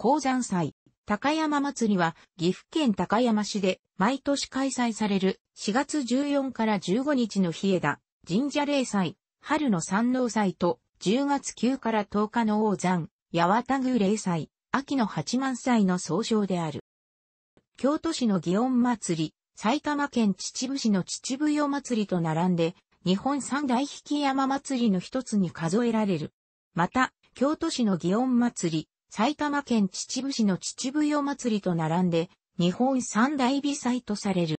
鉱山祭、高山祭は岐阜県高山市で毎年開催される4月14から15日の日枝、神社霊祭、春の山王祭と10月9から10日の王山、八幡宮霊祭、秋の八幡祭の総称である。京都市の祇園祭、埼玉県秩父市の秩父夜祭と並んで、日本三大引山祭りの一つに数えられる。また、京都市の祇園祭、埼玉県秩父市の秩父夜祭りと並んで、日本三大美祭とされる。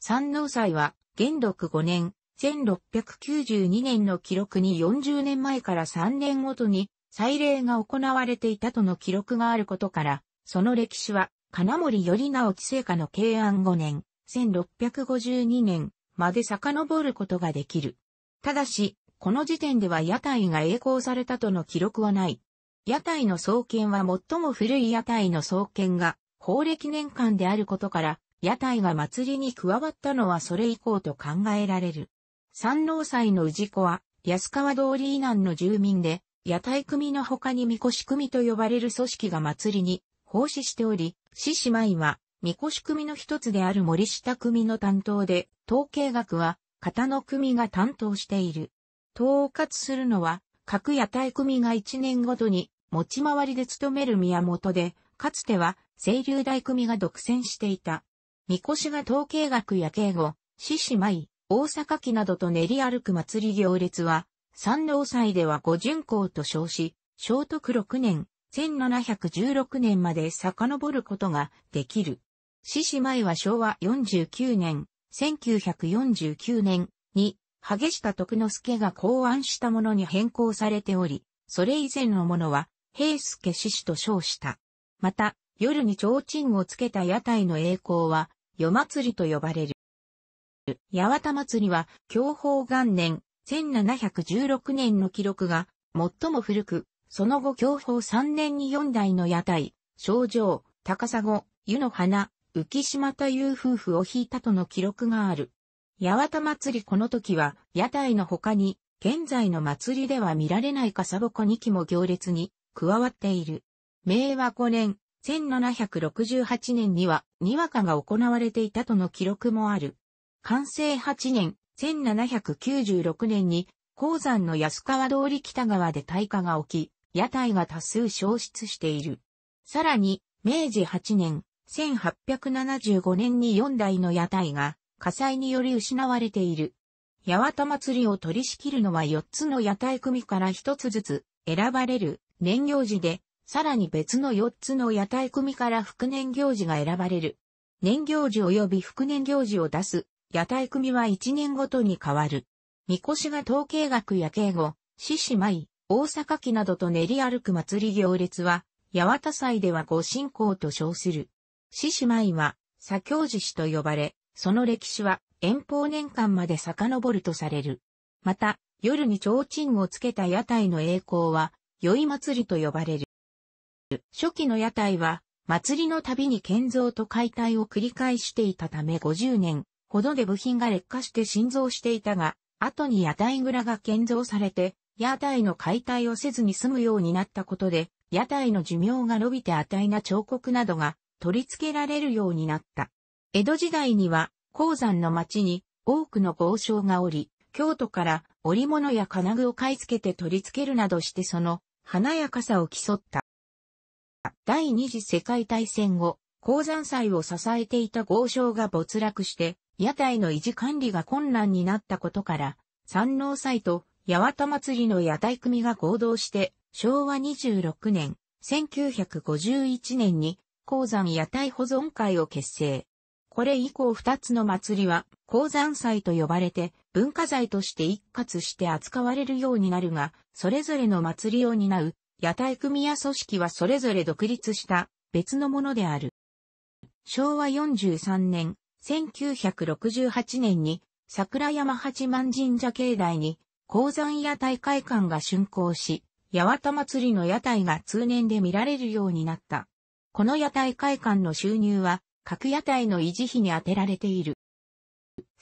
三能祭は、元禄5年、1692年の記録に40年前から3年ごとに祭礼が行われていたとの記録があることから、その歴史は金森頼直治聖家の慶安5年、1652年まで遡ることができる。ただし、この時点では屋台が栄光されたとの記録はない。屋台の創建は最も古い屋台の創建が法暦年間であることから、屋台が祭りに加わったのはそれ以降と考えられる。三郎祭の氏子は、安川通り以南の住民で、屋台組の他にみこし組と呼ばれる組織が祭りに奉仕しており、獅子舞は、みこし組の一つである森下組の担当で、統計学は、片の組が担当している。統括するのは、各屋台組が一年ごとに持ち回りで務める宮本で、かつては清流大組が独占していた。三越が統計学や敬語、獅子舞、大阪期などと練り歩く祭り行列は、三能祭では五巡行と称し、聖徳六年、1716年まで遡ることができる。獅子舞は昭和49年、1949年に、激した徳之助が考案したものに変更されており、それ以前のものは、平助志士と称した。また、夜に提灯をつけた屋台の栄光は、夜祭りと呼ばれる。八幡祭りは、享保元年、1716年の記録が、最も古く、その後享保3年に4代の屋台、少女、高砂、湯の花、浮島という夫婦を引いたとの記録がある。八幡祭りこの時は、屋台の他に、現在の祭りでは見られないかぼこ2機も行列に加わっている。明和5年、1768年には、にわかが行われていたとの記録もある。完成8年、1796年に、鉱山の安川通り北側で大火が起き、屋台が多数消失している。さらに、明治8年、1875年に4台の屋台が火災により失われている。八幡祭りを取り仕切るのは4つの屋台組から1つずつ選ばれる年行事で、さらに別の4つの屋台組から副年行事が選ばれる。年行事及び副年行事を出す、屋台組は1年ごとに変わる。みこしが統計学や敬語、獅子舞、大阪期などと練り歩く祭り行列は、八幡祭では御信仰と称する。獅子舞は、左京獅子と呼ばれ、その歴史は遠方年間まで遡るとされる。また、夜に提灯をつけた屋台の栄光は、宵祭りと呼ばれる。初期の屋台は、祭りのたびに建造と解体を繰り返していたため50年ほどで部品が劣化して新造していたが、後に屋台蔵が建造されて、屋台の解体をせずに済むようになったことで、屋台の寿命が伸びて値な彫刻などが取り付けられるようになった。江戸時代には、鉱山の町に多くの豪商がおり、京都から織物や金具を買い付けて取り付けるなどしてその華やかさを競った。第二次世界大戦後、鉱山祭を支えていた豪商が没落して、屋台の維持管理が困難になったことから、山王祭と八幡祭りの屋台組が合同して、昭和26年、1951年に鉱山屋台保存会を結成。これ以降二つの祭りは、鉱山祭と呼ばれて、文化財として一括して扱われるようになるが、それぞれの祭りを担う、屋台組や組織はそれぞれ独立した別のものである。昭和43年、1968年に、桜山八幡神社境内に、鉱山屋台会館が竣工し、八幡祭りの屋台が通年で見られるようになった。この屋台会館の収入は、各屋台の維持費に充てられている。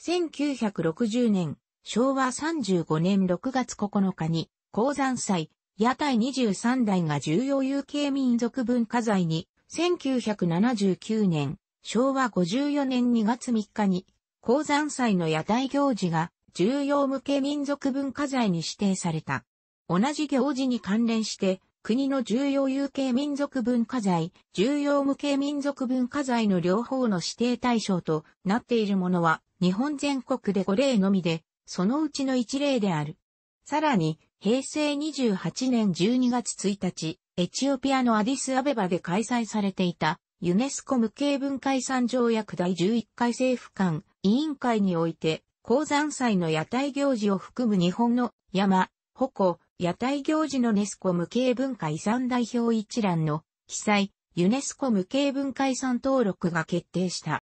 1960年、昭和35年6月9日に、鉱山祭、屋台23台が重要有形民族文化財に、1979年、昭和54年2月3日に、鉱山祭の屋台行事が重要無形民族文化財に指定された。同じ行事に関連して、国の重要有形民族文化財、重要無形民族文化財の両方の指定対象となっているものは、日本全国で5例のみで、そのうちの1例である。さらに、平成28年12月1日、エチオピアのアディスアベバで開催されていた、ユネスコ無形文化遺産条約第11回政府間委員会において、鉱山祭の屋台行事を含む日本の山、矛、屋台行事のネスコ無形文化遺産代表一覧の記載、ユネスコ無形文化遺産登録が決定した。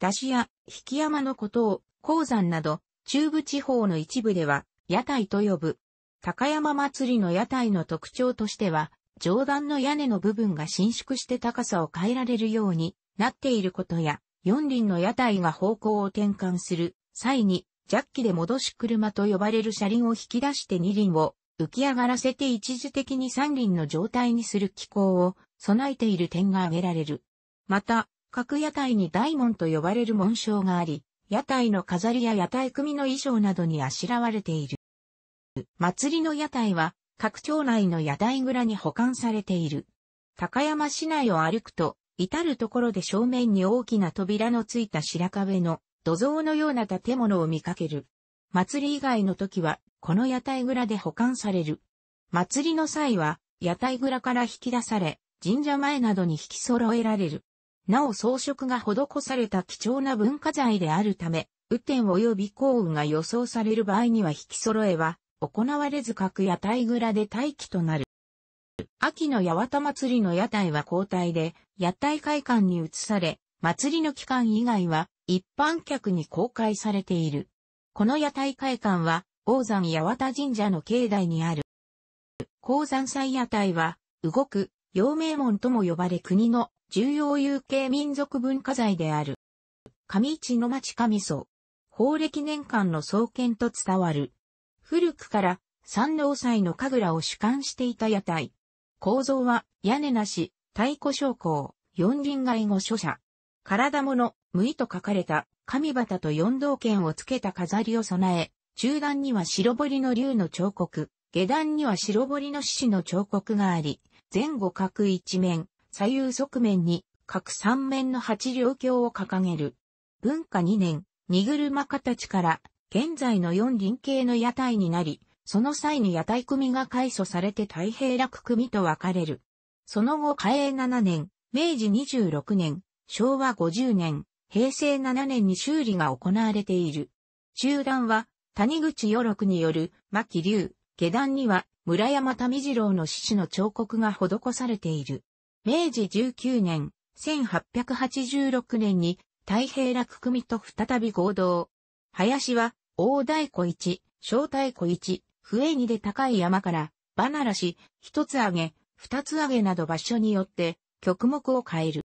出汁や、引山のことを、鉱山など、中部地方の一部では、屋台と呼ぶ。高山祭りの屋台の特徴としては、上段の屋根の部分が伸縮して高さを変えられるようになっていることや、四輪の屋台が方向を転換する際に、ジャッキで戻し車と呼ばれる車輪を引き出して二輪を浮き上がらせて一時的に三輪の状態にする機構を備えている点が挙げられる。また、各屋台に大門と呼ばれる紋章があり、屋台の飾りや屋台組の衣装などにあしらわれている。祭りの屋台は、各町内の屋台蔵に保管されている。高山市内を歩くと、至るところで正面に大きな扉のついた白壁の土蔵のような建物を見かける。祭り以外の時は、この屋台蔵で保管される。祭りの際は、屋台蔵から引き出され、神社前などに引き揃えられる。なお装飾が施された貴重な文化財であるため、雨天及び降雨が予想される場合には引き揃えは、行われず各屋台蔵で待機となる。秋の八幡祭りの屋台は交代で、屋台会館に移され、祭りの期間以外は一般客に公開されている。この屋台会館は、王山八幡神社の境内にある。鉱山祭屋台は、動く、陽明門とも呼ばれ国の重要有形民族文化財である。上市の町上祖。法暦年間の創建と伝わる。古くから三能祭の神楽を主管していた屋台。構造は屋根なし、太鼓昇降、四輪外語書者。体物、無意と書かれた神旗と四道剣をつけた飾りを備え、中段には白堀の竜の彫刻、下段には白堀の獅子の彫刻があり、前後各一面、左右側面に各三面の八両鏡を掲げる。文化二年、荷車形から現在の四輪形の屋台になり、その際に屋台組が改祖されて太平楽組と分かれる。その後、嘉永七年、明治二十六年、昭和五十年、平成7年に修理が行われている。中段は、谷口与六による、牧竜、下段には、村山民次郎の獅子の彫刻が施されている。明治19年、1886年に、太平楽組と再び合同。林は、大太鼓一、小太鼓一、笛二で高い山から、バナラし、一つ上げ、二つ上げなど場所によって、曲目を変える。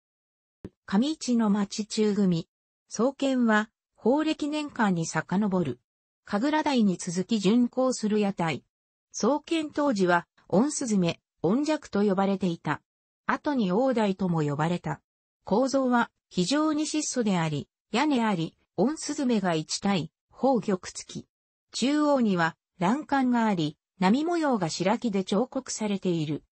上市の町中組。創建は、法暦年間に遡る。神楽台に続き巡行する屋台。創建当時は、温雀、ズメ、弱と呼ばれていた。後に王台とも呼ばれた。構造は、非常に質素であり、屋根あり、温雀が一体、宝玉付き。中央には、欄干があり、波模様が白木で彫刻されている。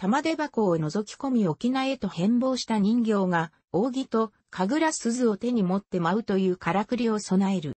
玉手箱を覗き込み沖縄へと変貌した人形が、扇と神楽鈴を手に持って舞うというからくりを備える。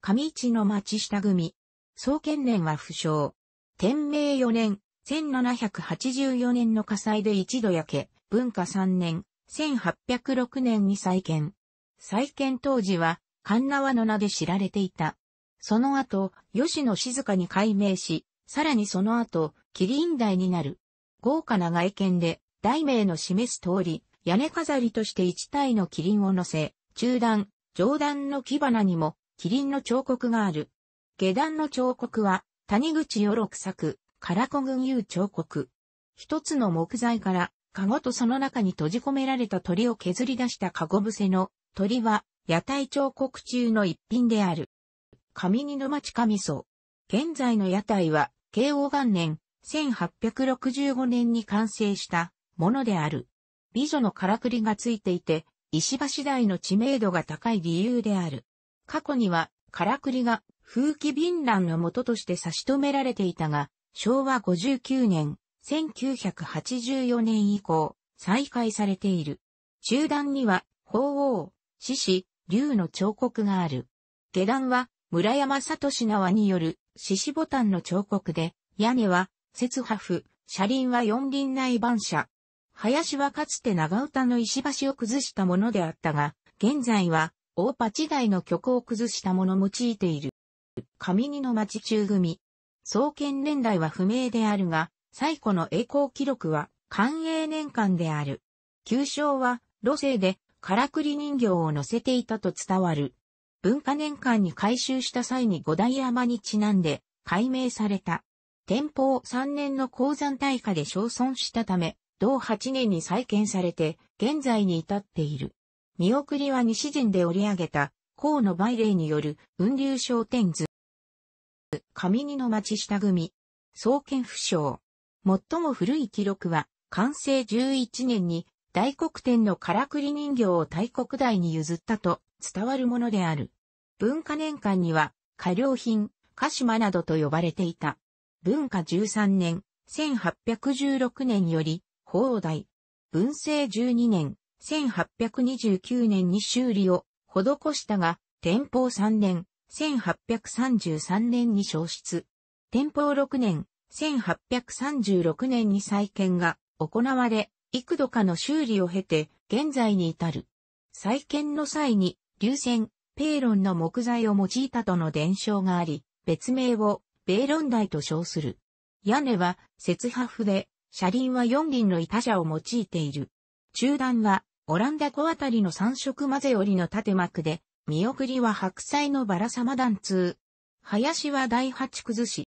上市の町下組。創建年は不詳。天明4年、1784年の火災で一度焼け、文化3年、1806年に再建。再建当時は、神縄の名で知られていた。その後、吉野静かに改名し、さらにその後、麒麟台になる。豪華な外見で、題名の示す通り、屋根飾りとして一体のキリンを乗せ、中段、上段の木花にも、キリンの彫刻がある。下段の彫刻は、谷口よろく作、唐子群雄彫刻。一つの木材から、カゴとその中に閉じ込められた鳥を削り出したカゴ伏せの鳥は、屋台彫刻中の一品である。上二の町上層。現在の屋台は、慶応元年、1865年に完成したものである。美女のからくりがついていて、石橋台の知名度が高い理由である。過去には、からくりが風紀便乱の元として差し止められていたが、昭和59年、1984年以降、再開されている。中段には、鳳凰、獅子、竜の彫刻がある。下段は、村山里聡縄による獅子ボタンの彫刻で、屋根は、節波布、車輪は四輪内板車。林はかつて長唄の石橋を崩したものであったが、現在は大パ地台の曲を崩したものを用いている。上二の町中組。創建年代は不明であるが、最古の栄光記録は寛永年間である。旧称は路勢でからくり人形を乗せていたと伝わる。文化年間に改修した際に五代山にちなんで改名された。天保3年の鉱山大火で焼損したため、同8年に再建されて、現在に至っている。見送りは西陣で織り上げた、河野梅霊による雲流商店図。上二の町下組。創建不詳。最も古い記録は、完成11年に大黒天のからくり人形を大黒大に譲ったと伝わるものである。文化年間には、過料品、鹿島などと呼ばれていた。文化13年、1816年より、放題。文政12年、1829年に修理を施したが、天保3年、1833年に消失。天保6年、1836年に再建が行われ、幾度かの修理を経て、現在に至る。再建の際に、流線、ペーロンの木材を用いたとの伝承があり、別名を米論台と称する。屋根は、節破風で、車輪は四輪の板車を用いている。中段は、オランダ語あたりの三色混ぜ織りの縦幕で、見送りは白菜のバラ様段通。林は第八崩し。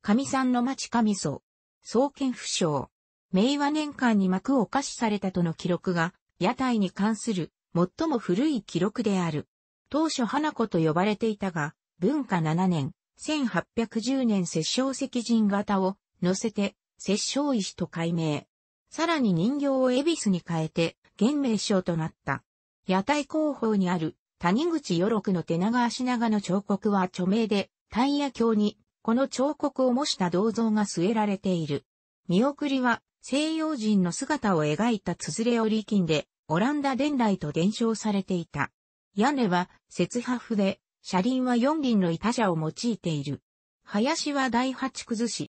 神さんの町神祖。創建不詳。明和年間に幕を貸しされたとの記録が、屋台に関する最も古い記録である。当初花子と呼ばれていたが、文化7年、1810年摂政石人型を乗せて、摂政石と改名。さらに人形を恵比寿に変えて、現名称となった。屋台広報にある谷口与六の手長足長の彫刻は著名で、タイヤ橋にこの彫刻を模した銅像が据えられている。見送りは西洋人の姿を描いたつづれ織金で、オランダ伝来と伝承されていた。屋根は、節破筆、で、車輪は四輪の板車を用いている。林は第八崩し。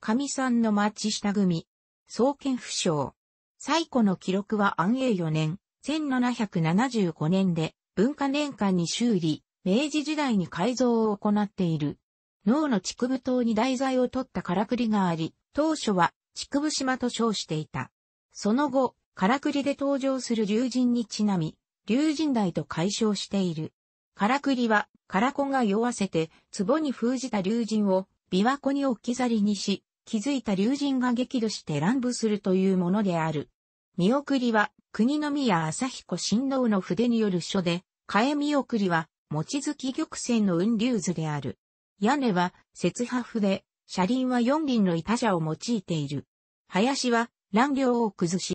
上んの町下組。創建不詳。最古の記録は安永4年、1775年で、文化年間に修理、明治時代に改造を行っている。脳の竹部島に題材を取ったからくりがあり、当初は竹部島と称していた。その後、からくりで登場する竜神にちなみ、竜神台と解消している。カラクリは、カラコが酔わせて、壺に封じた竜神を、琵琶湖に置き去りにし、気づいた竜神が激怒して乱舞するというものである。見送りは、国宮朝彦親王の筆による書で、替え見送りは、望月玉泉の雲竜図である。屋根は、雪破筆、車輪は四輪の板車を用いている。林は、乱量を崩し、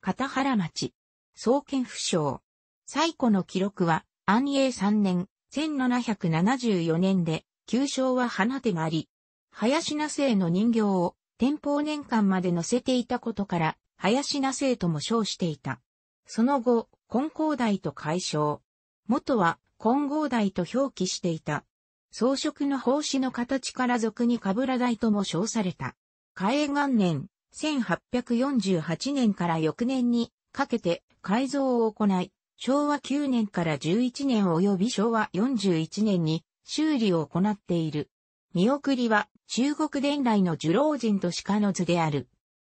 片原町、創建不詳。最古の記録は、安永三年、1774年で、旧称は花手まり。林名生の人形を、天保年間まで乗せていたことから、林名生とも称していた。その後、金光台と改称。元は、金剛台と表記していた。装飾の奉仕の形から俗にかぶら台とも称された。海永元年、1848年から翌年にかけて改造を行い、昭和9年から11年及び昭和41年に修理を行っている。見送りは中国伝来の樹老人と鹿の図である。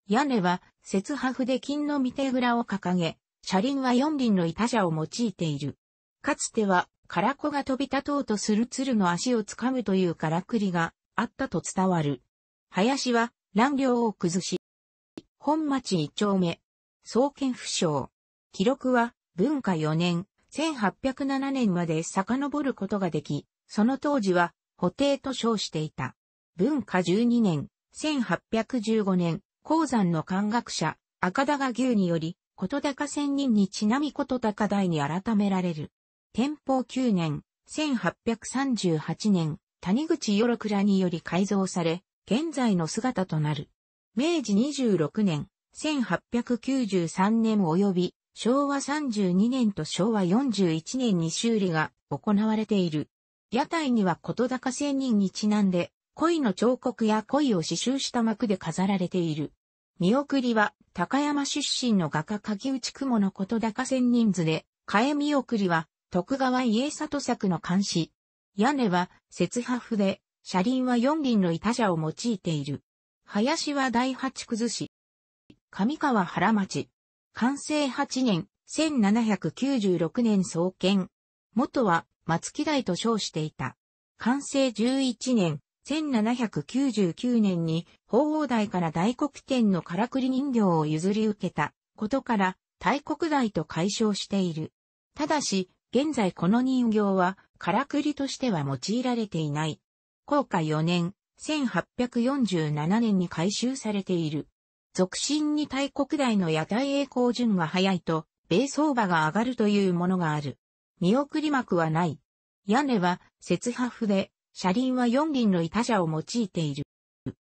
屋根は、節破で金の御手蔵を掲げ、車輪は四輪の板車を用いている。かつては、空子が飛び立とうとする鶴の足をつかむというからくりがあったと伝わる。林は、乱量を崩し、本町一丁目、創建不詳。記録は、文化4年、1807年まで遡ることができ、その当時は、補定と称していた。文化12年、1815年、鉱山の漢学者、赤田が牛により、琴高仙人にちなみ琴高台に改められる。天保9年、1838年、谷口よろくらにより改造され、現在の姿となる。明治26年、1893年及び昭和32年と昭和41年に修理が行われている。屋台には琴高仙人にちなんで、恋の彫刻や恋を刺繍した幕で飾られている。見送りは、高山出身の画家鍵内雲の琴高仙人図で、替え見送りは、徳川家里作の監視。屋根は、雪破で、車輪は四輪の板車を用いている。林は第八崩し。上川原町。完成8年、1796年創建。元は松木台と称していた。完成11年、1799年に法王台から大黒天のからくり人形を譲り受けたことから大黒台と解消している。ただし、現在この人形はからくりとしては用いられていない。後下4年、1847年に改修されている。俗心に大国大の屋台栄光順が早いと、米相場が上がるというものがある。見送り幕はない。屋根は、節破で、車輪は四輪の板車を用いている。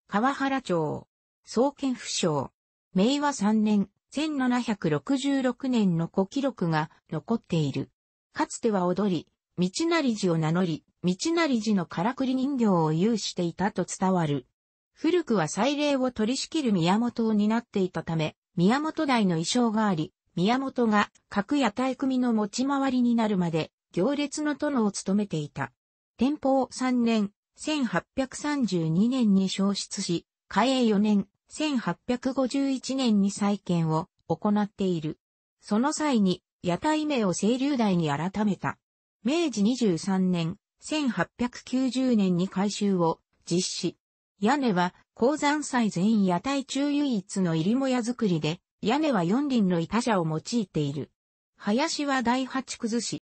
川原町、創建府省、明和3年、1766年の古記録が残っている。かつては踊り、道なり寺を名乗り、道なり寺のからくり人形を有していたと伝わる。古くは祭礼を取り仕切る宮本を担っていたため、宮本代の衣装があり、宮本が各屋台組の持ち回りになるまで、行列の殿を務めていた。天保3年、1832年に消失し、嘉永4年、1851年に再建を行っている。その際に、屋台名を清流台に改めた。明治23年、1890年に改修を実施。屋根は、鉱山祭全員屋台中唯一の入りも屋作りで、屋根は四輪の板車を用いている。林は第八崩し。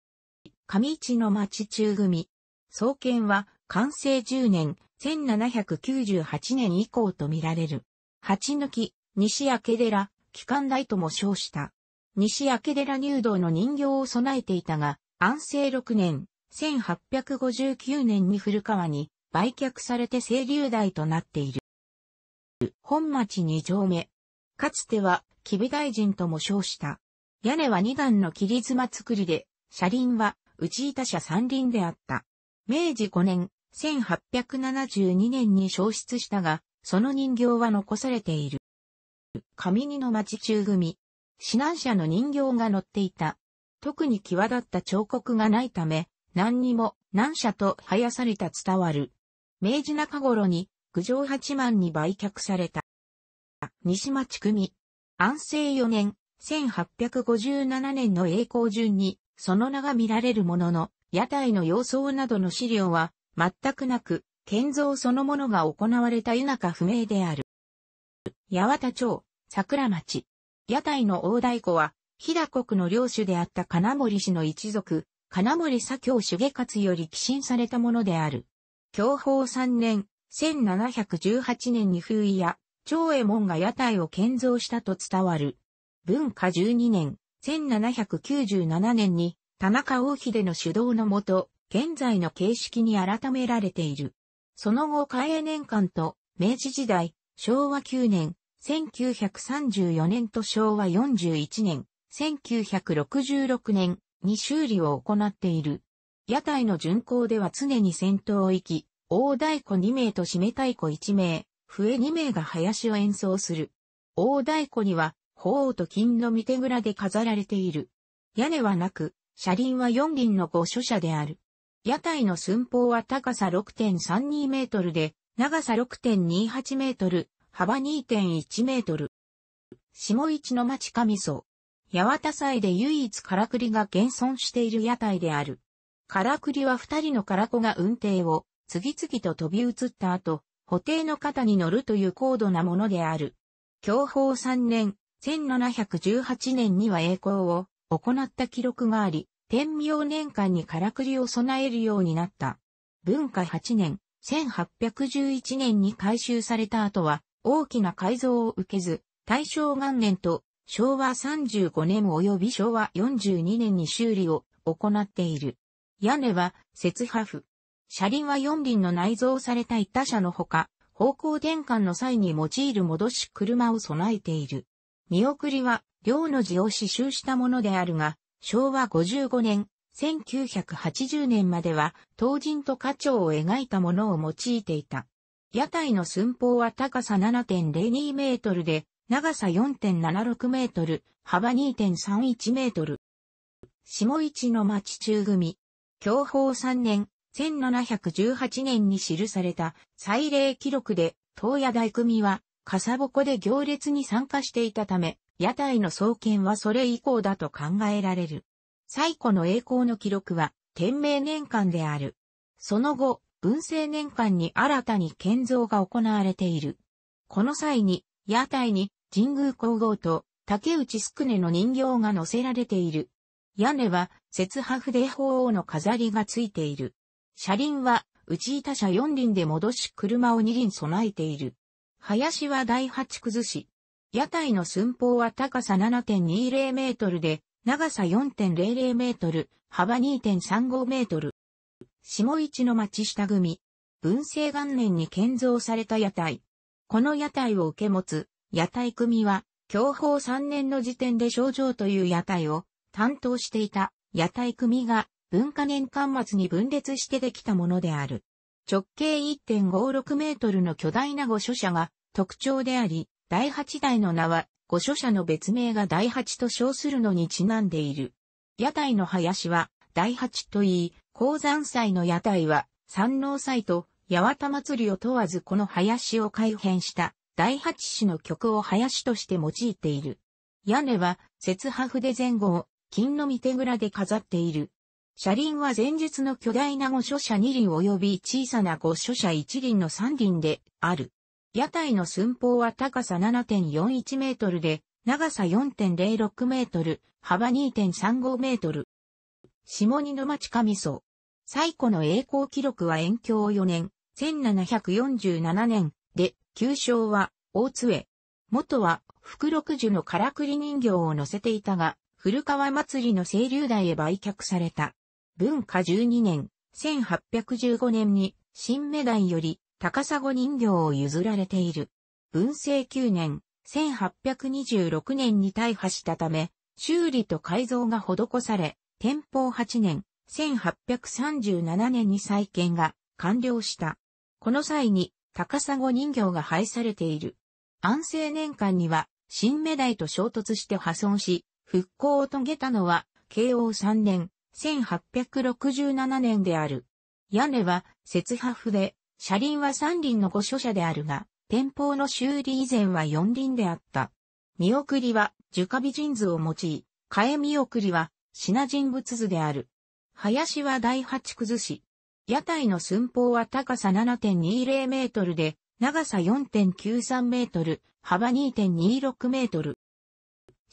上市の町中組。創建は、完成10年、1798年以降とみられる。八抜き、西明寺、機関台とも称した。西明寺入道の人形を備えていたが、安政6年、1859年に古川に売却されて清流台となっている。本町二丁目。かつては、吉備大臣とも称した。屋根は二段の切妻作りで、車輪は内板車三輪であった。明治5年、1872年に消失したが、その人形は残されている。上二の町中組。指南者の人形が乗っていた。特に際立った彫刻がないため、何にも、何社と生やされた伝わる。明治中頃に郡上八幡に売却された。西町組。安政四年、1857年の栄光順に、その名が見られるものの、屋台の様相などの資料は、全くなく、建造そのものが行われた湯中不明である。八幡町、桜町。屋台の大太鼓は、平国の領主であった金森氏の一族、金森左京主下勝より寄進されたものである。享保3年、1718年に封位や長右衛門が屋台を建造したと伝わる。文化12年、1797年に田中大秀の主導のもと、現在の形式に改められている。その後、開営年間と、明治時代、昭和9年、1934年と昭和41年、1966年に修理を行っている。屋台の巡行では常に先頭を行き、大太鼓2名と締め太鼓1名、笛2名が林を演奏する。大太鼓には、鳳凰と金の御手蔵で飾られている。屋根はなく、車輪は4輪の御所車である。屋台の寸法は高さ6.32メートルで、長さ6.28メートル、幅2.1メートル。下市の町上層。八幡祭で唯一からくりが現存している屋台である。カラクリは二人のカラコが運転を次々と飛び移った後、補定の肩に乗るという高度なものである。享保3年、1718年には栄光を行った記録があり、天明年間にカラクリを備えるようになった。文化8年、1811年に改修された後は、大きな改造を受けず、大正元年と昭和35年及び昭和42年に修理を行っている。屋根は、雪破布。車輪は四輪の内蔵された他車のほか、方向転換の際に用いる戻し車を備えている。見送りは、両の字を刺繍したものであるが、昭和55年、1980年までは、東人と花鳥を描いたものを用いていた。屋台の寸法は高さ7.02メートルで、長さ4.76メートル、幅2.31メートル。下市の町中組、享保3年、1718年に記された祭礼記録で、東野大組は、かさぼこで行列に参加していたため、屋台の創建はそれ以降だと考えられる。最古の栄光の記録は、天明年間である。その後、文政年間に新たに建造が行われている。この際に、屋台に神宮皇后と竹内宿根の人形が載せられている。屋根は、雪破筆法王の飾りがついている。車輪は、内板車4輪で戻し車を2輪備えている。林は第8崩し。屋台の寸法は高さ7.20メートルで、長さ4.00メートル、幅2.35メートル。下市の町下組。文政元年に建造された屋台。この屋台を受け持つ、屋台組は、享保3年の時点で症状という屋台を担当していた屋台組が文化年間末に分裂してできたものである。直径1.56メートルの巨大な御所者が特徴であり、第八代の名は御所者の別名が第八と称するのにちなんでいる。屋台の林は第八といい、鉱山祭の屋台は山王祭と八幡祭りを問わずこの林を改変した第八氏の曲を林として用いている。屋根は、節破筆前後を金の御手蔵で飾っている。車輪は前述の巨大な御所車二輪及び小さな御所車一輪の三輪である。屋台の寸法は高さ7.41メートルで、長さ4.06メートル、幅2.35メートル。下二の町上層。最古の栄光記録は延享4年、1747年で、旧称は大津江。元は福禄寿のからくり人形を乗せていたが、古川祭りの清流台へ売却された。文化12年、1815年に新目台より高砂人形を譲られている。文政9年、1826年に大破したため、修理と改造が施され、天保8年、1837年に再建が完了した。この際に高砂人形が廃されている。安政年間には新目台と衝突して破損し、復興を遂げたのは、慶応3年、1867年である。屋根は、雪破風で、車輪は三輪の御所車であるが、天保の修理以前は四輪であった。見送りは、樹下美人図を用い、替え見送りは、品人物図である。林は第八崩し。屋台の寸法は高さ7.20メートルで、長さ4.93メートル、幅2.26メートル。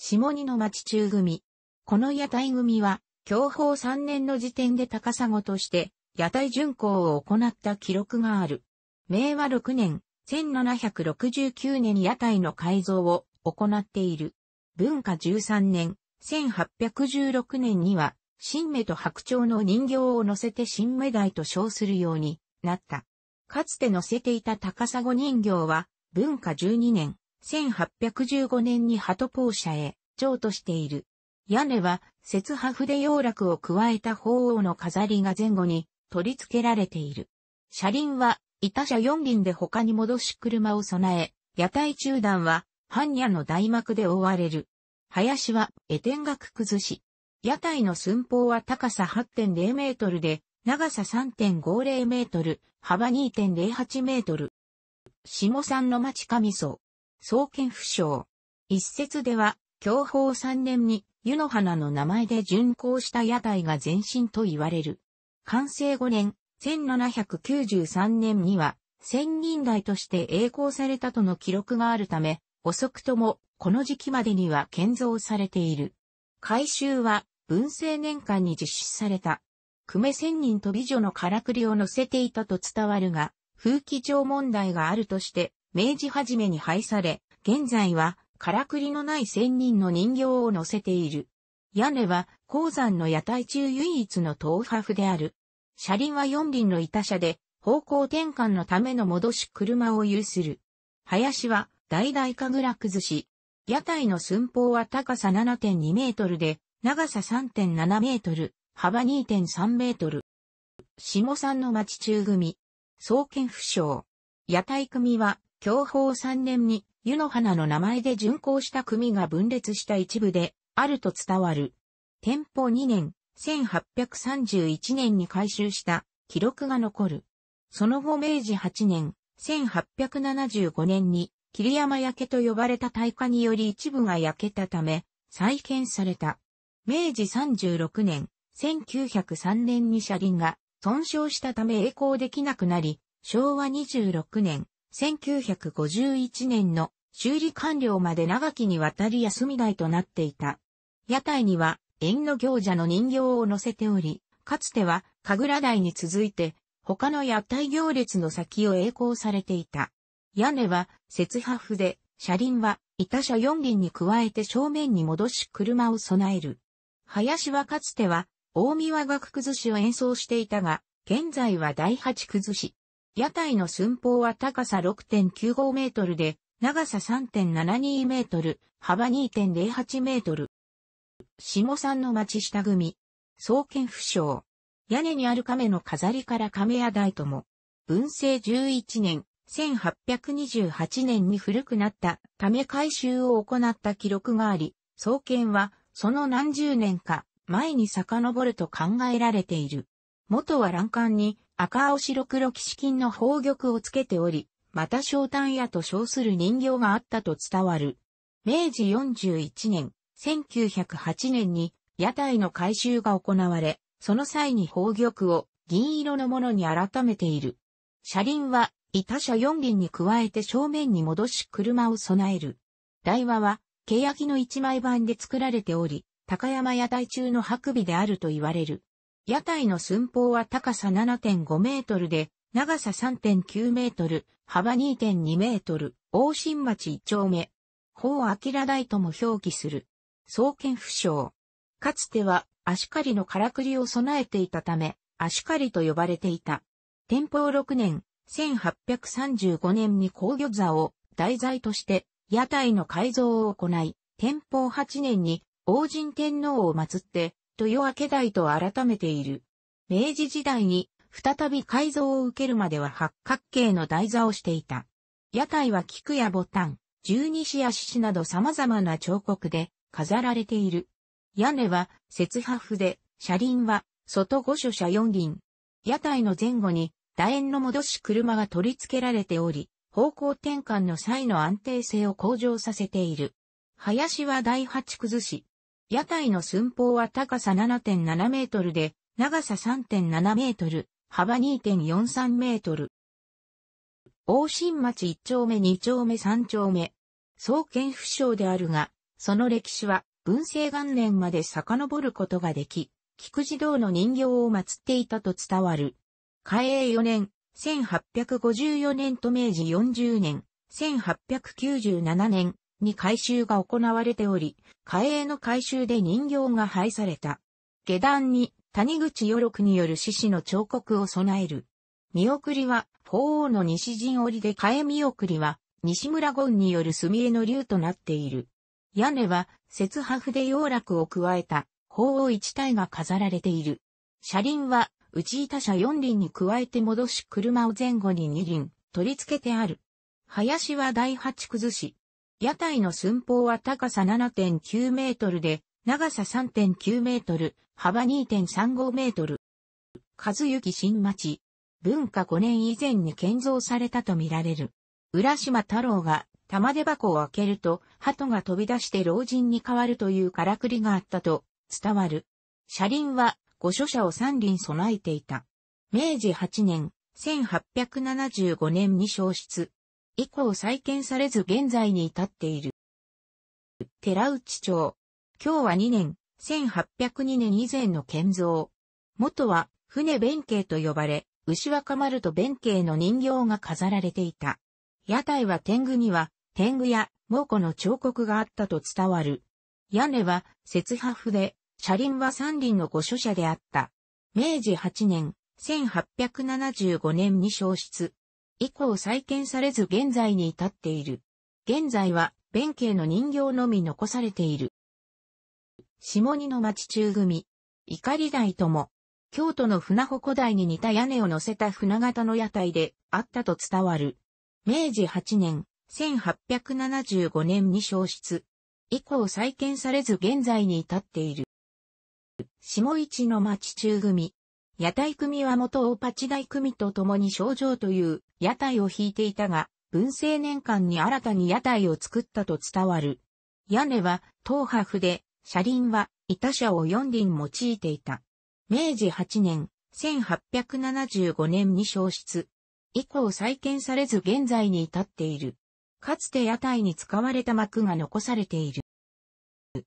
下二の町中組。この屋台組は、享保3年の時点で高砂として、屋台巡行を行った記録がある。明和6年、1769年屋台の改造を行っている。文化13年、1816年には、新芽と白鳥の人形を乗せて新芽台と称するようになった。かつて乗せていた高砂人形は、文化12年、1815年に鳩ポー社へ、譲渡している。屋根は、節破筆洋楽を加えた鳳凰の飾りが前後に取り付けられている。車輪は、板車四輪で他に戻し車を備え、屋台中段は、般若の大幕で覆われる。林は、絵天学崩し。屋台の寸法は高さ8.0メートルで、長さ3.50メートル、幅2.08メートル。下山の町上層。創建不詳。一説では、享保3年に湯の花の名前で巡行した屋台が前身と言われる。完成5年、1793年には、千人台として栄光されたとの記録があるため、遅くともこの時期までには建造されている。改修は文政年間に実施された。久米千人と美女のからくりを乗せていたと伝わるが、風紀上問題があるとして、明治初めに廃され、現在は、からくりのない仙人の人形を乗せている。屋根は、鉱山の屋台中唯一の東破である。車輪は四輪の板車で、方向転換のための戻し車を有する。林は、大々神楽崩し。屋台の寸法は高さ7.2メートルで、長さ3.7メートル、幅2.3メートル。下山の町中組。創建不詳。屋台組は、享保3年に湯の花の名前で巡行した組が分裂した一部であると伝わる。天保2年、1831年に改修した記録が残る。その後明治8年、1875年に霧山焼けと呼ばれた大火により一部が焼けたため、再建された。明治36年、1903年に車輪が損傷したため栄光できなくなり、昭和26年、1951年の修理完了まで長きにわたり休み台となっていた。屋台には、縁の行者の人形を乗せており、かつては、神楽台に続いて、他の屋台行列の先を栄光されていた。屋根は、雪破風で、車輪は、板車四輪に加えて正面に戻し車を備える。林はかつては、大宮楽崩しを演奏していたが、現在は第八崩し、屋台の寸法は高さ6.95メートルで、長さ3.72メートル、幅2.08メートル。下山の町下組。創建不詳。屋根にある亀の飾りから亀屋台とも。文政11年、1828年に古くなったため改修を行った記録があり、創建はその何十年か前に遡ると考えられている。元は欄干に赤青白黒騎士金の宝玉をつけており、また小丹屋と称する人形があったと伝わる。明治41年、1908年に屋台の改修が行われ、その際に宝玉を銀色のものに改めている。車輪は、板車4輪に加えて正面に戻し車を備える。台話は、欅の一枚板で作られており、高山屋台中の白尾であると言われる。屋台の寸法は高さ7.5メートルで、長さ3.9メートル、幅2.2メートル、大新町一丁目。法明台とも表記する。創建不詳。かつては足りのからくりを備えていたため、足りと呼ばれていた。天保6年、1835年に工業座を題材として屋台の改造を行い、天保8年に王神天皇を祀って豊明台と改めている。明治時代に再び改造を受けるまでは八角形の台座をしていた。屋台は菊やボタン、十二支や獅子など様々な彫刻で飾られている。屋根は雪破で、車輪は外五所車四輪。屋台の前後に楕円の戻し車が取り付けられており、方向転換の際の安定性を向上させている。林は第八崩し、屋台の寸法は高さ7.7メートルで、長さ3.7メートル、幅2.43メートル。大新町1丁目2丁目3丁目。創建不詳であるが、その歴史は文政元年まで遡ることができ、菊児堂の人形を祀っていたと伝わる。嘉永4年、1854年と明治40年、1897年、に改修が行われており、火営の改修で人形が廃された。下段に谷口与六による獅子の彫刻を備える。見送りは、法王の西陣織で替え見送りは、西村権による墨絵の竜となっている。屋根は、雪破筆洋楽を加えた、法王一体が飾られている。車輪は、内板車四輪に加えて戻し車を前後に二輪、取り付けてある。林は第八崩し、屋台の寸法は高さ7.9メートルで、長さ3.9メートル、幅2.35メートル。和幸新町。文化5年以前に建造されたとみられる。浦島太郎が玉手箱を開けると、鳩が飛び出して老人に変わるというからくりがあったと伝わる。車輪は御所者を三輪備えていた。明治8年、1875年に消失。以降再建されず現在に至っている。寺内町。今日は2年、1802年以前の建造。元は船弁慶と呼ばれ、牛若丸と弁慶の人形が飾られていた。屋台は天狗には、天狗や猛虎の彫刻があったと伝わる。屋根は、雪破風で、車輪は三輪の御所車であった。明治8年、1875年に消失。以降再建されず現在に至っている。現在は弁慶の人形のみ残されている。下二の町中組、怒り台とも、京都の船鉾台に似た屋根を乗せた船型の屋台であったと伝わる。明治8年、1875年に消失。以降再建されず現在に至っている。下一の町中組。屋台組は元大八大組と共に症状という屋台を引いていたが、文政年間に新たに屋台を作ったと伝わる。屋根は東波で、車輪は板車を四輪用いていた。明治8年、1875年に消失。以降再建されず現在に至っている。かつて屋台に使われた幕が残されている。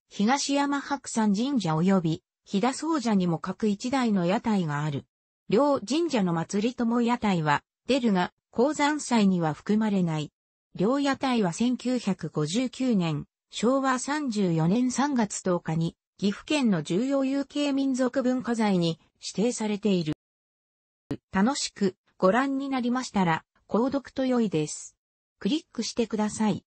東山白山神社及び、飛騨総社にも各一台の屋台がある。両神社の祭りとも屋台は、出るが、鉱山祭には含まれない。両屋台は1959年、昭和34年3月10日に、岐阜県の重要有形民族文化財に指定されている。楽しくご覧になりましたら、購読と良いです。クリックしてください。